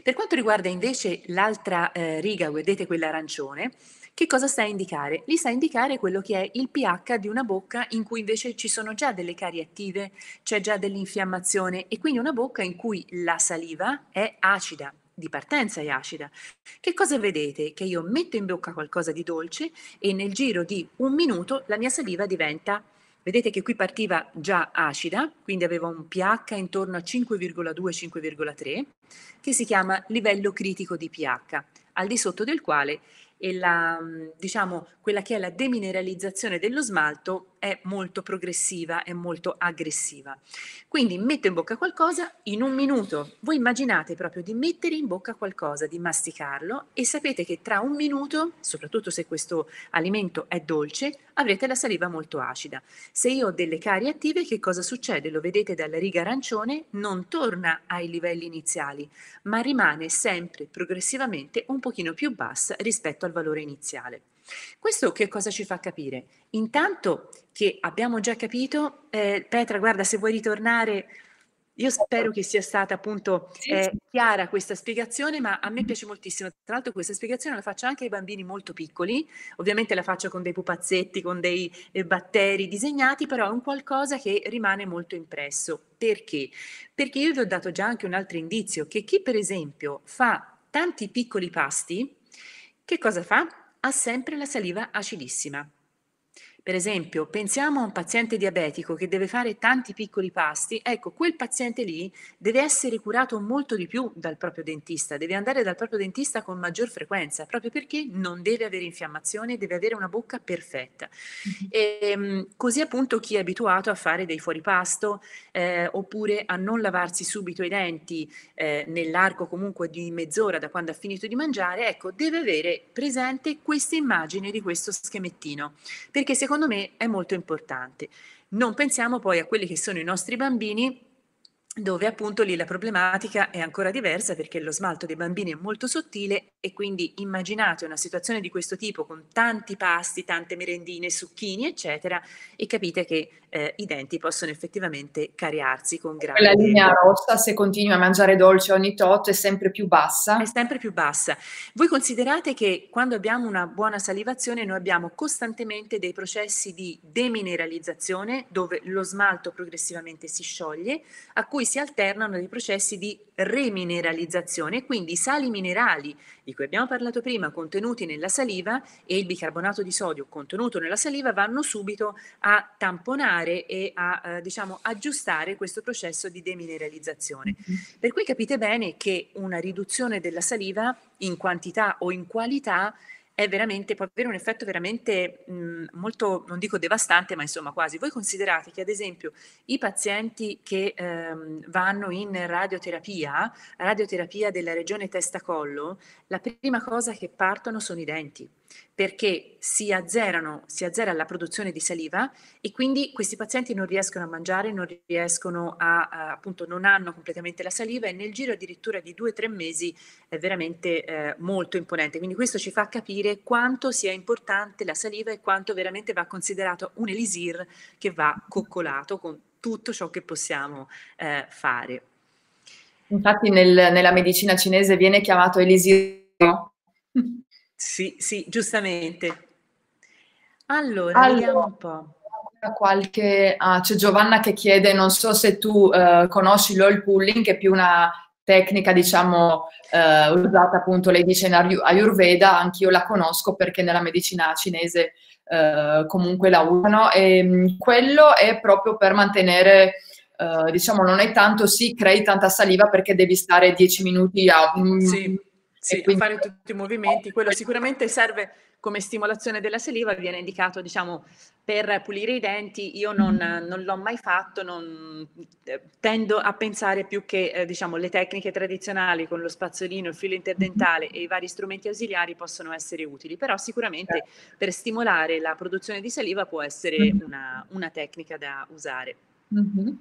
Per quanto riguarda invece l'altra eh, riga, vedete quella arancione, che cosa sta a indicare? Li sta a indicare quello che è il pH di una bocca in cui invece ci sono già delle carie attive, c'è già dell'infiammazione e quindi una bocca in cui la saliva è acida, di partenza è acida. Che cosa vedete? Che io metto in bocca qualcosa di dolce e nel giro di un minuto la mia saliva diventa Vedete che qui partiva già acida, quindi aveva un pH intorno a 5,2-5,3, che si chiama livello critico di pH, al di sotto del quale e la, mm, diciamo, quella che è la demineralizzazione dello smalto è molto progressiva è molto aggressiva. Quindi metto in bocca qualcosa in un minuto. Voi immaginate proprio di mettere in bocca qualcosa, di masticarlo e sapete che tra un minuto, soprattutto se questo alimento è dolce, avrete la saliva molto acida. Se io ho delle carie attive, che cosa succede? Lo vedete dalla riga arancione, non torna ai livelli iniziali, ma rimane sempre progressivamente un pochino più bassa rispetto alla al valore iniziale. Questo che cosa ci fa capire? Intanto che abbiamo già capito, eh, Petra, guarda, se vuoi ritornare, io spero che sia stata appunto eh, chiara questa spiegazione, ma a me piace moltissimo. Tra l'altro questa spiegazione la faccio anche ai bambini molto piccoli, ovviamente la faccio con dei pupazzetti, con dei eh, batteri disegnati, però è un qualcosa che rimane molto impresso. Perché? Perché io vi ho dato già anche un altro indizio, che chi per esempio fa tanti piccoli pasti, che cosa fa? Ha sempre la saliva acidissima. Per esempio, pensiamo a un paziente diabetico che deve fare tanti piccoli pasti, ecco, quel paziente lì deve essere curato molto di più dal proprio dentista, deve andare dal proprio dentista con maggior frequenza, proprio perché non deve avere infiammazione, deve avere una bocca perfetta. E, ehm, così appunto chi è abituato a fare dei fuoripasto eh, oppure a non lavarsi subito i denti eh, nell'arco comunque di mezz'ora da quando ha finito di mangiare, ecco, deve avere presente questa immagine di questo schemettino, perché se secondo me è molto importante. Non pensiamo poi a quelli che sono i nostri bambini dove appunto lì la problematica è ancora diversa perché lo smalto dei bambini è molto sottile e quindi immaginate una situazione di questo tipo con tanti pasti, tante merendine, succhini, eccetera, e capite che eh, i denti possono effettivamente cariarsi con grande... La linea rossa, se continui a mangiare dolce ogni tot, è sempre più bassa. È sempre più bassa. Voi considerate che quando abbiamo una buona salivazione noi abbiamo costantemente dei processi di demineralizzazione dove lo smalto progressivamente si scioglie, a cui si alternano dei processi di remineralizzazione, quindi i sali minerali di cui abbiamo parlato prima contenuti nella saliva e il bicarbonato di sodio contenuto nella saliva vanno subito a tamponare e a eh, diciamo, aggiustare questo processo di demineralizzazione. Mm-hmm. Per cui capite bene che una riduzione della saliva in quantità o in qualità è veramente, può avere un effetto veramente mh, mhmm, molto, non dico devastante, ma insomma quasi. Voi considerate che ad esempio i pazienti che ehm, vanno in radioterapia, radioterapia della regione testa-collo, la prima cosa che partono sono i denti perché si, azzerano, si azzera la produzione di saliva e quindi questi pazienti non riescono a mangiare, non riescono a, a appunto non hanno completamente la saliva e nel giro addirittura di due o tre mesi è veramente eh, molto imponente. Quindi questo ci fa capire quanto sia importante la saliva e quanto veramente va considerato un elisir che va coccolato con tutto ciò che possiamo eh, fare. Infatti nel, nella medicina cinese viene chiamato elisir Sì, sì, giustamente. Allora, allora vediamo un po'. Qualche, ah, c'è Giovanna che chiede, non so se tu eh, conosci l'oil pulling, che è più una tecnica diciamo eh, usata appunto, lei dice in Ayurveda, anch'io la conosco perché nella medicina cinese eh, comunque la usano e ehm, quello è proprio per mantenere eh, diciamo non è tanto si sì, crei tanta saliva perché devi stare 10 minuti a un sì. Sì, quindi... fare tutti i movimenti, quello sicuramente serve come stimolazione della saliva, viene indicato diciamo per pulire i denti, io non, mm-hmm. non l'ho mai fatto, non, eh, tendo a pensare più che eh, diciamo le tecniche tradizionali con lo spazzolino, il filo interdentale mm-hmm. e i vari strumenti ausiliari possono essere utili, però sicuramente eh. per stimolare la produzione di saliva può essere mm-hmm. una, una tecnica da usare. Mm-hmm.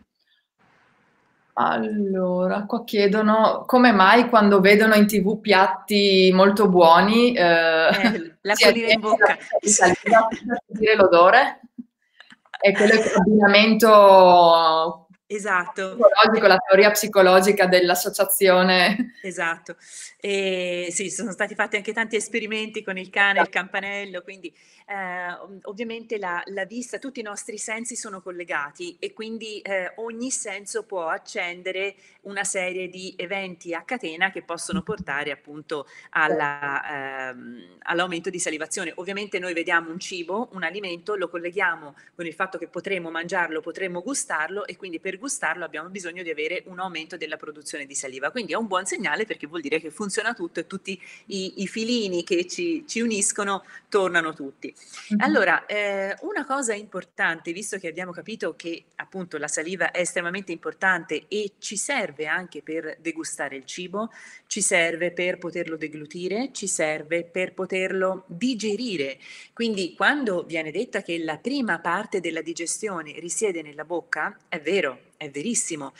Allora, qua chiedono come mai quando vedono in tv piatti molto buoni, eh, eh, la in bocca, sentire l'odore? E quello è l'abbinamento Esatto. La teoria psicologica dell'associazione. Esatto. E, sì, sono stati fatti anche tanti esperimenti con il cane, il campanello, quindi eh, ovviamente la, la, vista, tutti i nostri sensi sono collegati e quindi eh, ogni senso può accendere una serie di eventi a catena che possono portare appunto alla, certo. ehm, all'aumento di salivazione. Ovviamente noi vediamo un cibo, un alimento, lo colleghiamo con il fatto che potremo mangiarlo, potremo gustarlo e quindi per gustarlo abbiamo bisogno di avere un aumento della produzione di saliva. Quindi è un buon segnale perché vuol dire che funziona tutto e tutti i, i filini che ci, ci, uniscono tornano tutti. Allora, eh, una cosa importante, visto che abbiamo capito che appunto la saliva è estremamente importante e ci serve serve anche per degustare il cibo, ci serve per poterlo deglutire, ci serve per poterlo digerire. Quindi quando viene detta che la prima parte della digestione risiede nella bocca, è vero, è verissimo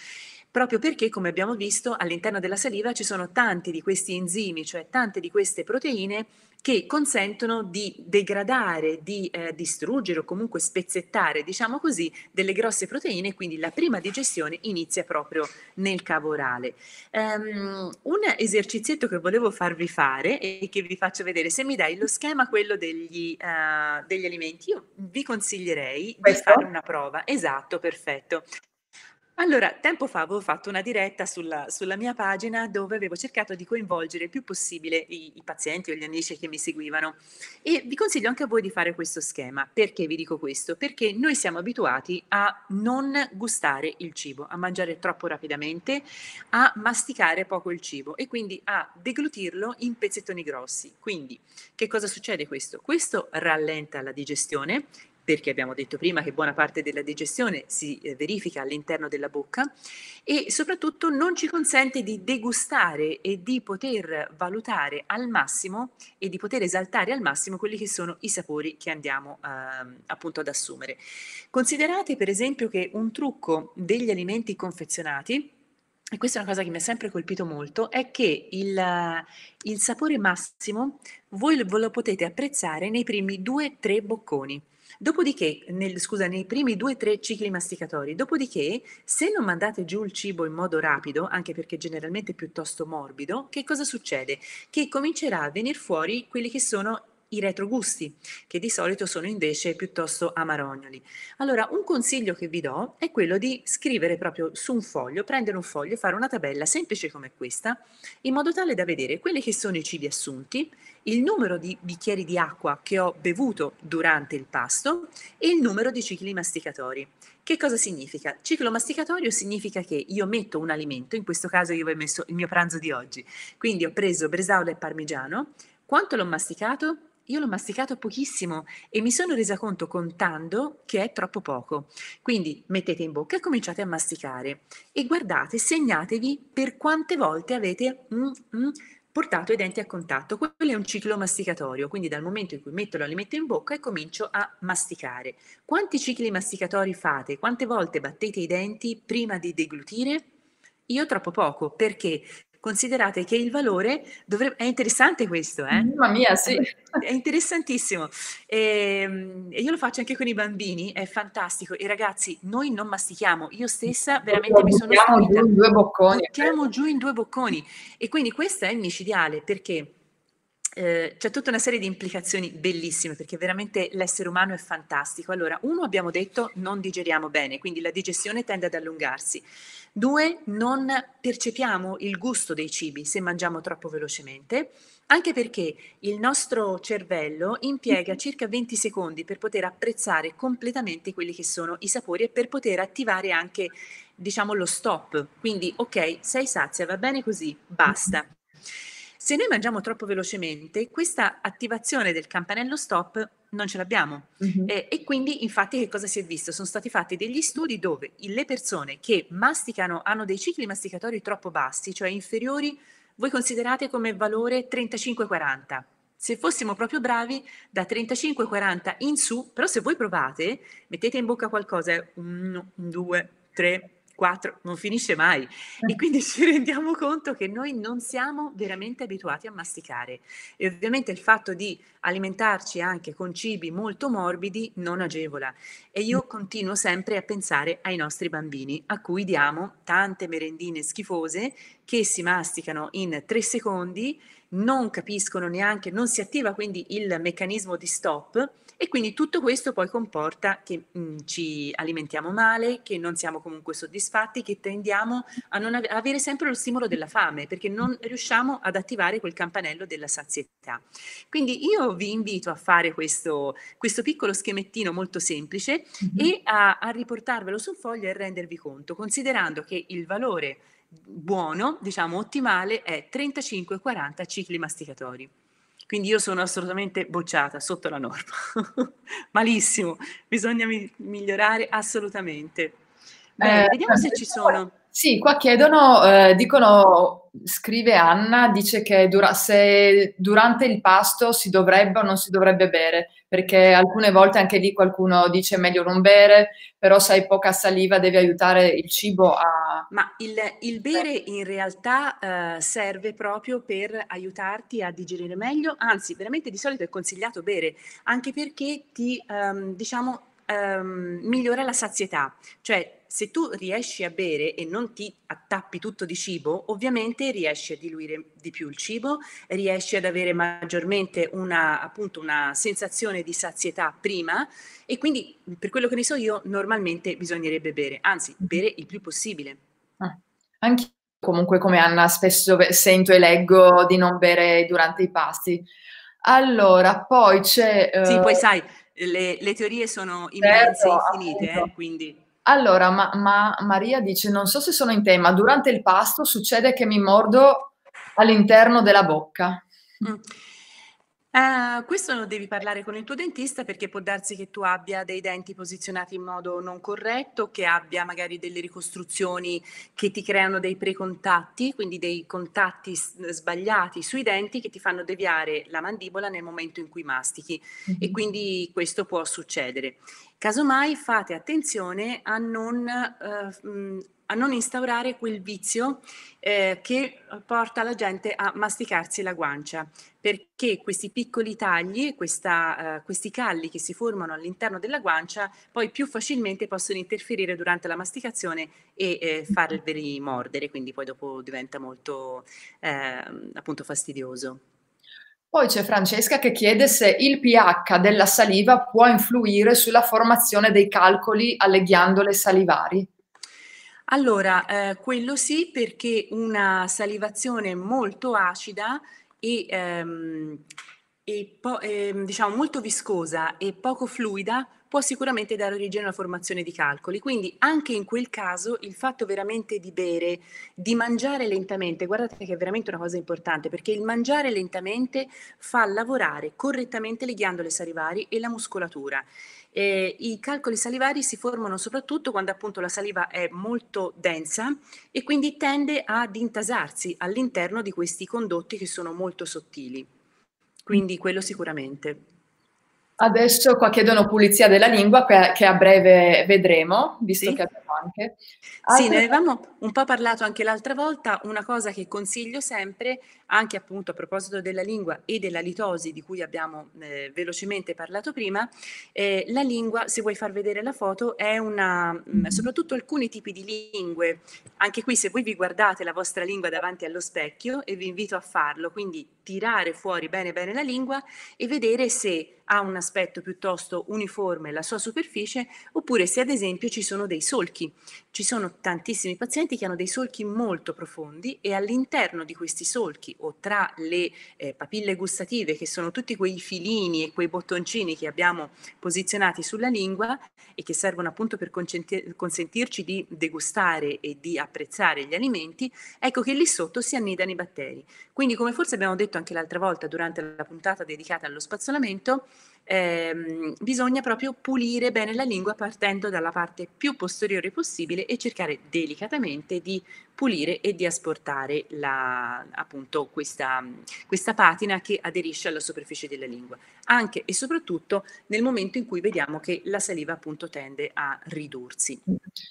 proprio perché, come abbiamo visto, all'interno della saliva ci sono tanti di questi enzimi, cioè tante di queste proteine che consentono di degradare, di eh, distruggere o comunque spezzettare, diciamo così, delle grosse proteine, quindi la prima digestione inizia proprio nel cavo orale. Um, un esercizietto che volevo farvi fare e che vi faccio vedere, se mi dai lo schema quello degli, uh, degli alimenti, io vi consiglierei Questo? di fare una prova. Esatto, perfetto. Allora, tempo fa avevo fatto una diretta sulla, sulla mia pagina dove avevo cercato di coinvolgere il più possibile i, i pazienti o gli amici che mi seguivano e vi consiglio anche a voi di fare questo schema. Perché vi dico questo? Perché noi siamo abituati a non gustare il cibo, a mangiare troppo rapidamente, a masticare poco il cibo e quindi a deglutirlo in pezzettoni grossi. Quindi, che cosa succede questo? Questo rallenta la digestione perché abbiamo detto prima che buona parte della digestione si eh, verifica all'interno della bocca e soprattutto non ci consente di degustare e di poter valutare al massimo e di poter esaltare al massimo quelli che sono i sapori che andiamo eh, appunto ad assumere. Considerate per esempio che un trucco degli alimenti confezionati e questa è una cosa che mi ha sempre colpito molto, è che il, il sapore massimo voi lo potete apprezzare nei primi due o tre bocconi. Dopodiché, nel, scusa, nei primi due o tre cicli masticatori, dopodiché se non mandate giù il cibo in modo rapido, anche perché generalmente è piuttosto morbido, che cosa succede? Che comincerà a venire fuori quelli che sono i retrogusti, che di solito sono invece piuttosto amarognoli. Allora, un consiglio che vi do è quello di scrivere proprio su un foglio, prendere un foglio e fare una tabella semplice come questa, in modo tale da vedere quelli che sono i cibi assunti, il numero di bicchieri di acqua che ho bevuto durante il pasto e il numero di cicli masticatori. Che cosa significa? Ciclo masticatorio significa che io metto un alimento, in questo caso io vi ho messo il mio pranzo di oggi, quindi ho preso bresaola e parmigiano, quanto l'ho masticato? io l'ho masticato pochissimo e mi sono resa conto contando che è troppo poco. Quindi mettete in bocca e cominciate a masticare e guardate, segnatevi per quante volte avete mm, mm, portato i denti a contatto. Quello è un ciclo masticatorio, quindi dal momento in cui metto la limetta in bocca e comincio a masticare. Quanti cicli masticatori fate? Quante volte battete i denti prima di deglutire? Io troppo poco, perché? Considerate che il valore dovrebbe... è interessante questo, eh? Mamma mia, sì. È interessantissimo. E, ehm, e, io lo faccio anche con i bambini, è fantastico. E ragazzi, noi non mastichiamo. Io stessa veramente mi sono... Buttiamo giù in due bocconi. Buttiamo giù in due bocconi. E quindi questo è il micidiale, perché eh, c'è tutta una serie di implicazioni bellissime perché veramente l'essere umano è fantastico. Allora, uno abbiamo detto non digeriamo bene, quindi la digestione tende ad allungarsi. Due, non percepiamo il gusto dei cibi se mangiamo troppo velocemente, anche perché il nostro cervello impiega mm-hmm. circa 20 secondi per poter apprezzare completamente quelli che sono i sapori e per poter attivare anche, diciamo, lo stop. Quindi, ok, sei sazia, va bene così, basta. Mm-hmm. Se noi mangiamo troppo velocemente, questa attivazione del campanello stop non ce l'abbiamo. Uh-huh. Eh, e quindi, infatti, che cosa si è visto? Sono stati fatti degli studi dove le persone che masticano hanno dei cicli masticatori troppo bassi, cioè inferiori, voi considerate come valore 35-40. Se fossimo proprio bravi, da 35-40 in su, però se voi provate, mettete in bocca qualcosa, 1, 2, 3, 4, non finisce mai. E eh. quindi ci rendiamo conto che noi non siamo veramente abituati a masticare. E ovviamente il fatto di alimentarci anche con cibi molto morbidi non agevola. E io mm. continuo sempre a pensare ai nostri bambini, a cui diamo tante merendine schifose che si masticano in tre secondi, non capiscono neanche, non si attiva quindi il meccanismo di stop e quindi tutto questo poi comporta che mh, ci alimentiamo male, che non siamo comunque soddisfatti, che tendiamo a non av- avere sempre lo stimolo della fame, perché non riusciamo ad attivare quel campanello della sazietà. Quindi io vi invito a fare questo, questo piccolo schemettino molto semplice mm-hmm. e a, a riportarvelo sul foglio e a rendervi conto, considerando che il valore buono, diciamo ottimale, è 35-40 cicli masticatori. Quindi io sono assolutamente bocciata sotto la norma. Malissimo, bisogna mi- migliorare assolutamente. Beh, eh, vediamo se eh, ci sono. Sì, qua chiedono, eh, dicono, scrive Anna, dice che dura, se durante il pasto si dovrebbe o non si dovrebbe bere, perché alcune volte anche lì qualcuno dice meglio non bere, però se hai poca saliva devi aiutare il cibo a... Ma il, il bere certo. in realtà eh, serve proprio per aiutarti a digerire meglio, anzi veramente di solito è consigliato bere, anche perché ti, ehm, diciamo, ehm, migliora la sazietà, cioè se tu riesci a bere e non ti attappi tutto di cibo, ovviamente riesci a diluire di più il cibo, riesci ad avere maggiormente una, appunto, una sensazione di sazietà prima e quindi per quello che ne so io normalmente bisognerebbe bere, anzi mm-hmm. bere il più possibile. Ah, anche comunque come Anna spesso sento e leggo di non bere durante i pasti. Allora, poi c'è... Uh... Sì, poi eh, sai, le, le teorie sono certo, immense, certo, infinite, eh, quindi... Allora, ma, ma, Maria dice, non so se sono in tema, durante il pasto succede che mi mordo all'interno della bocca. Mm. Ah, questo lo devi parlare con il tuo dentista perché può darsi che tu abbia dei denti posizionati in modo non corretto, che abbia magari delle ricostruzioni che ti creano dei precontatti, quindi dei contatti s- sbagliati sui denti che ti fanno deviare la mandibola nel momento in cui mastichi mm-hmm. e quindi questo può succedere. Casomai fate attenzione a non eh, mh, a non instaurare quel vizio eh, che porta la gente a masticarsi la guancia, perché questi piccoli tagli, questa, eh, questi calli che si formano all'interno della guancia, poi più facilmente possono interferire durante la masticazione e eh, farveli mordere, quindi poi dopo diventa molto ehm, appunto fastidioso. Poi c'è Francesca che chiede se il pH della saliva può influire sulla formazione dei calcoli alle ghiandole salivari. Allora, eh, quello sì perché una salivazione molto acida e, ehm, e ehm, diciamo molto viscosa e poco fluida può sicuramente dare origine alla formazione di calcoli. Quindi anche in quel caso il fatto veramente di bere, di mangiare lentamente, guardate che è veramente una cosa importante perché il mangiare lentamente fa lavorare correttamente le ghiandole salivari e la muscolatura. Eh, I calcoli salivari si formano soprattutto quando appunto la saliva è molto densa e quindi tende ad intasarsi all'interno di questi condotti che sono molto sottili. Quindi quello sicuramente. Adesso qua chiedono pulizia della lingua, che a breve vedremo, visto sì. che abbiamo anche. Altre... Sì, ne avevamo un po' parlato anche l'altra volta, una cosa che consiglio sempre, anche appunto a proposito della lingua e della litosi di cui abbiamo eh, velocemente parlato prima, eh, la lingua, se vuoi far vedere la foto, è una, mm, mm-hmm. soprattutto alcuni tipi di lingue, anche qui se voi vi guardate la vostra lingua davanti allo specchio e vi invito a farlo, quindi tirare fuori bene bene la lingua e vedere se ha un aspetto piuttosto uniforme la sua superficie oppure se ad esempio ci sono dei solchi ci sono tantissimi pazienti che hanno dei solchi molto profondi e all'interno di questi solchi o tra le eh, papille gustative, che sono tutti quei filini e quei bottoncini che abbiamo posizionati sulla lingua e che servono appunto per consentirci di degustare e di apprezzare gli alimenti, ecco che lì sotto si annidano i batteri. Quindi come forse abbiamo detto anche l'altra volta durante la puntata dedicata allo spazzolamento, ehm, bisogna proprio pulire bene la lingua partendo dalla parte più posteriore possibile e cercare delicatamente di pulire e di asportare la, appunto questa, questa patina che aderisce alla superficie della lingua, anche e soprattutto nel momento in cui vediamo che la saliva appunto tende a ridursi.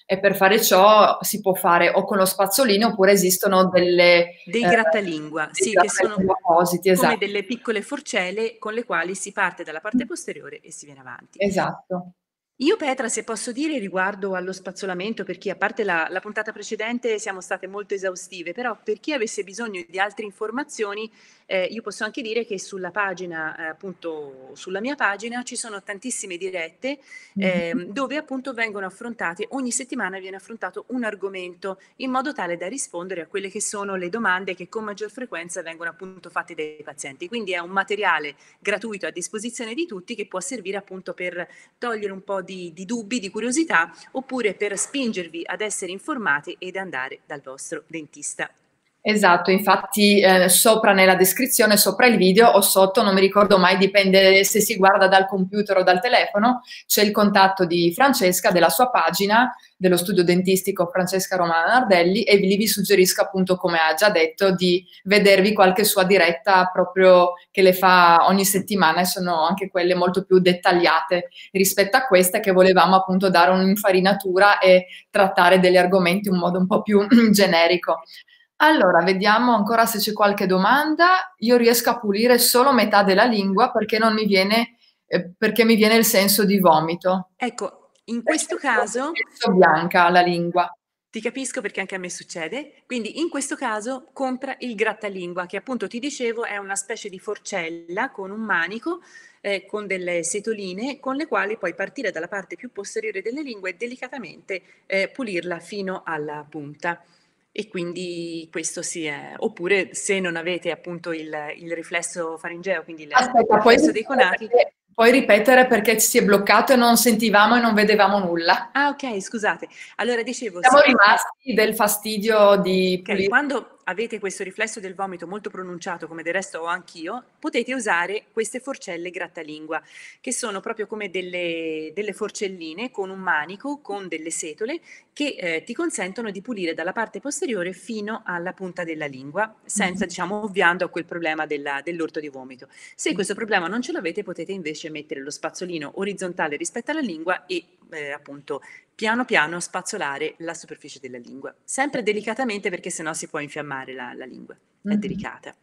E per fare ciò si può fare o con lo spazzolino oppure esistono delle... Dei eh, grattalingua, eh, sì, che sono appositi, esatto. come delle piccole forcelle con le quali si parte dalla parte posteriore e si viene avanti. Esatto. Io Petra, se posso dire riguardo allo spazzolamento, perché a parte la, la, puntata precedente siamo state molto esaustive, però per chi avesse bisogno di altre informazioni eh, io posso anche dire che sulla pagina, eh, appunto sulla mia pagina, ci sono tantissime dirette eh, mm-hmm. Ehm, dove appunto vengono affrontati, ogni settimana viene affrontato un argomento in modo tale da rispondere a quelle che sono le domande che con maggior frequenza vengono appunto fatte dai pazienti. Quindi è un materiale gratuito a disposizione di tutti che può servire appunto per togliere un po' di, di dubbi, di curiosità oppure per spingervi ad essere informati ed andare dal vostro dentista. Esatto, infatti eh, sopra nella descrizione, sopra il video o sotto, non mi ricordo mai, dipende se si guarda dal computer o dal telefono, c'è il contatto di Francesca, della sua pagina, dello studio dentistico Francesca Romana Nardelli e lì vi suggerisco appunto, come ha già detto, di vedervi qualche sua diretta proprio che le fa ogni settimana e sono anche quelle molto più dettagliate rispetto a questa che volevamo appunto dare un'infarinatura e trattare degli argomenti in modo un po' più generico. Allora, vediamo ancora se c'è qualche domanda. Io riesco a pulire solo metà della lingua perché non mi viene, eh, perché mi viene il senso di vomito. Ecco, in questo perché caso... È bianca la lingua. Ti capisco perché anche a me succede. Quindi in questo caso compra il grattalingua, che appunto ti dicevo è una specie di forcella con un manico, eh, con delle setoline, con le quali puoi partire dalla parte più posteriore delle lingue e delicatamente eh, pulirla fino alla punta e quindi questo si è. Oppure se non avete appunto il, il riflesso faringeo, quindi il, Aspetta, il riflesso dei conati. Perché, puoi ripetere perché ci si è bloccato e non sentivamo e non vedevamo nulla. Ah, ok, scusate. Allora dicevo. Siamo sì, rimasti del fastidio di. Okay, quando, avete questo riflesso del vomito molto pronunciato, come del resto ho anch'io, potete usare queste forcelle grattalingua, che sono proprio come delle, delle forcelline con un manico, con delle setole, che eh, ti consentono di pulire dalla parte posteriore fino alla punta della lingua, senza, mm-hmm. diciamo, ovviando a quel problema della, dell'orto di vomito. Se questo problema non ce l'avete, potete invece mettere lo spazzolino orizzontale rispetto alla lingua e eh, appunto piano piano spazzolare la superficie della lingua, sempre delicatamente perché sennò si può infiammare la, la lingua, è mm-hmm. delicata.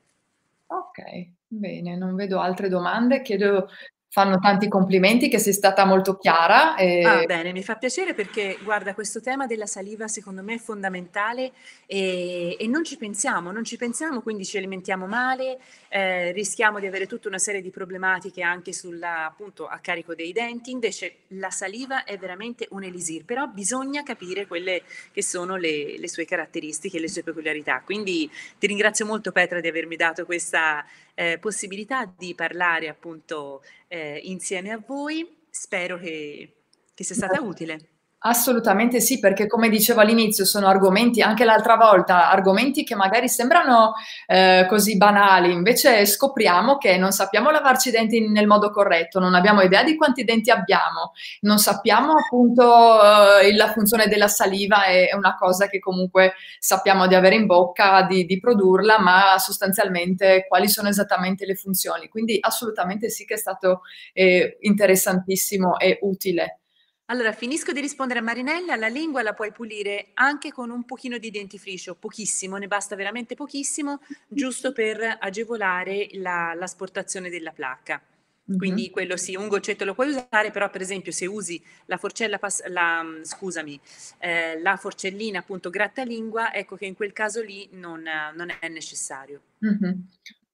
Ok, bene, non vedo altre domande, chiedo fanno tanti complimenti che sei stata molto chiara. E... Ah, bene, mi fa piacere perché guarda, questo tema della saliva secondo me è fondamentale e, e non ci pensiamo, non ci pensiamo, quindi ci alimentiamo male, eh, rischiamo di avere tutta una serie di problematiche anche sulla, appunto, a carico dei denti, invece la saliva è veramente un elisir, però bisogna capire quelle che sono le, le sue caratteristiche, le sue peculiarità. Quindi ti ringrazio molto Petra di avermi dato questa eh, possibilità di parlare appunto eh, insieme a voi. Spero che, che sia stata utile. Assolutamente sì, perché come dicevo all'inizio sono argomenti, anche l'altra volta, argomenti che magari sembrano eh, così banali, invece scopriamo che non sappiamo lavarci i denti nel modo corretto, non abbiamo idea di quanti denti abbiamo, non sappiamo appunto eh, la funzione della saliva, è una cosa che comunque sappiamo di avere in bocca, di, di produrla, ma sostanzialmente quali sono esattamente le funzioni. Quindi assolutamente sì che è stato eh, interessantissimo e utile. Allora, finisco di rispondere a Marinella, la lingua la puoi pulire anche con un pochino di dentifricio, pochissimo, ne basta veramente pochissimo, giusto per agevolare l'asportazione della placca. Mm-hmm. Quindi quello sì, un goccetto lo puoi usare, però per esempio se usi la forcella, pass- la, mm, scusami, eh, la forcellina appunto grattalingua, ecco che in quel caso lì non, non è necessario. Mm-hmm.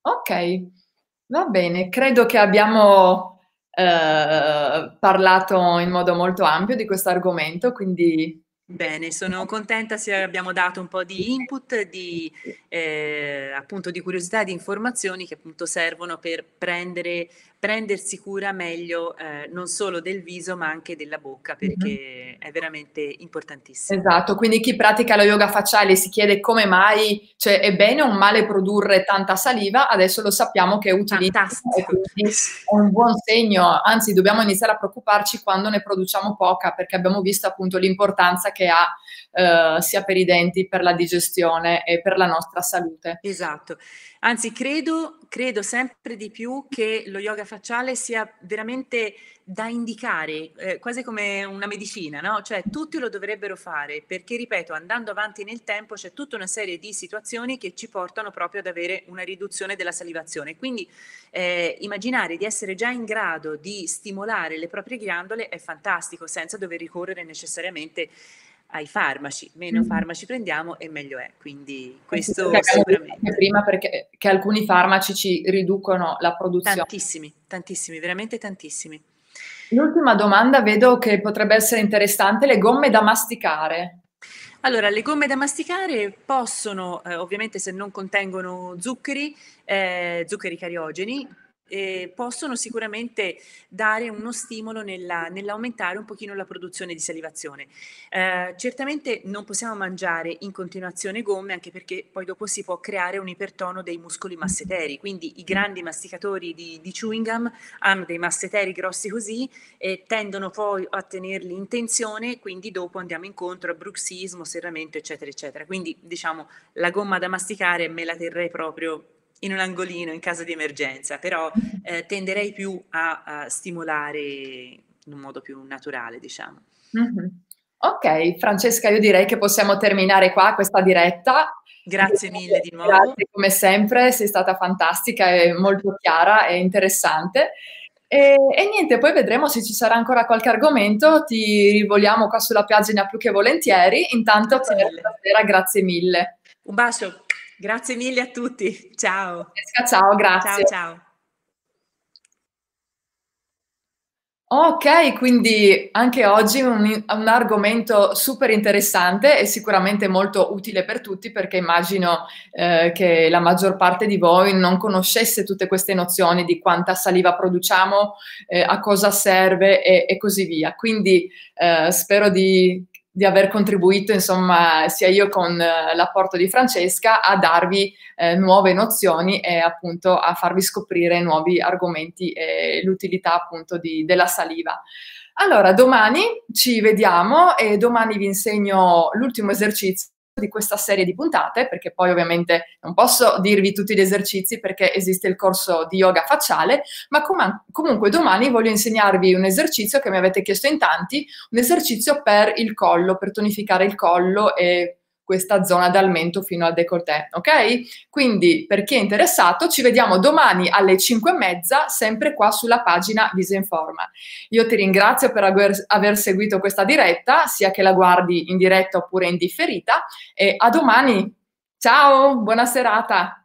Ok, va bene, credo che abbiamo eh, parlato in modo molto ampio di questo argomento, quindi... Bene, sono contenta se abbiamo dato un po' di input, di, eh, appunto di curiosità e di informazioni che appunto servono per prendere prendersi cura meglio eh, non solo del viso ma anche della bocca perché mm-hmm. è veramente importantissimo. Esatto, quindi chi pratica lo yoga facciale si chiede come mai, cioè è bene o male produrre tanta saliva, adesso lo sappiamo che è utile, è un buon segno, anzi dobbiamo iniziare a preoccuparci quando ne produciamo poca perché abbiamo visto appunto l'importanza che ha eh, sia per i denti, per la digestione e per la nostra salute. Esatto. Anzi, credo, credo, sempre di più che lo yoga facciale sia veramente da indicare, eh, quasi come una medicina, no? Cioè tutti lo dovrebbero fare perché, ripeto, andando avanti nel tempo c'è tutta una serie di situazioni che ci portano proprio ad avere una riduzione della salivazione. Quindi eh, immaginare di essere già in grado di stimolare le proprie ghiandole è fantastico, senza dover ricorrere necessariamente a ai farmaci, meno mm. farmaci prendiamo e meglio è, quindi eh questo sì, sicuramente. Prima perché eh, alcuni farmaci ci riducono la produzione. Tantissimi, tantissimi, veramente tantissimi. L'ultima domanda vedo che potrebbe essere interessante, le gomme da masticare. Allora, le gomme da masticare possono, eh, ovviamente se non contengono zuccheri, eh, zuccheri cariogeni, eh, possono sicuramente dare uno stimolo nella, nell'aumentare un pochino la produzione di salivazione. Eh, certamente non possiamo mangiare in continuazione gomme anche perché poi dopo si può creare un ipertono dei muscoli masseteri, quindi i grandi masticatori di, di chewing gum hanno dei masseteri grossi così e tendono poi a tenerli in tensione, quindi dopo andiamo incontro a bruxismo, serramento eccetera eccetera. Quindi diciamo la gomma da masticare me la terrei proprio in un angolino in caso di emergenza, però eh, tenderei più a, a, stimolare in un modo più naturale, diciamo. Mm-hmm. Ok, Francesca, io direi che possiamo terminare qua questa diretta. Grazie mille di nuovo. Grazie come sempre, sei stata fantastica e molto chiara e interessante. E, e, niente, poi vedremo se ci sarà ancora qualche argomento, ti rivogliamo qua sulla pagina più che volentieri. Intanto grazie per stasera grazie mille. Un bacio. Grazie mille a tutti. Ciao. Ciao, grazie. Ciao, ciao. Ok, quindi anche oggi un, un, argomento super interessante e sicuramente molto utile per tutti perché immagino eh, che la maggior parte di voi non conoscesse tutte queste nozioni di quanta saliva produciamo, eh, a cosa serve e, e così via. Quindi eh, spero di di aver contribuito, insomma, sia io con eh, l'apporto di Francesca a darvi eh, nuove nozioni e appunto a farvi scoprire nuovi argomenti e l'utilità appunto di, della saliva. Allora, domani ci vediamo e domani vi insegno l'ultimo esercizio di questa serie di puntate, perché poi ovviamente non posso dirvi tutti gli esercizi perché esiste il corso di yoga facciale, ma com comunque domani voglio insegnarvi un esercizio che mi avete chiesto in tanti, un esercizio per il collo, per tonificare il collo e questa zona dal mento fino al décolleté, ok? Quindi per chi è interessato ci vediamo domani alle 5 e mezza sempre qua sulla pagina Visinforma. Io ti ringrazio per aver, aver seguito questa diretta, sia che la guardi in diretta oppure in differita e a domani. Ciao, buona serata.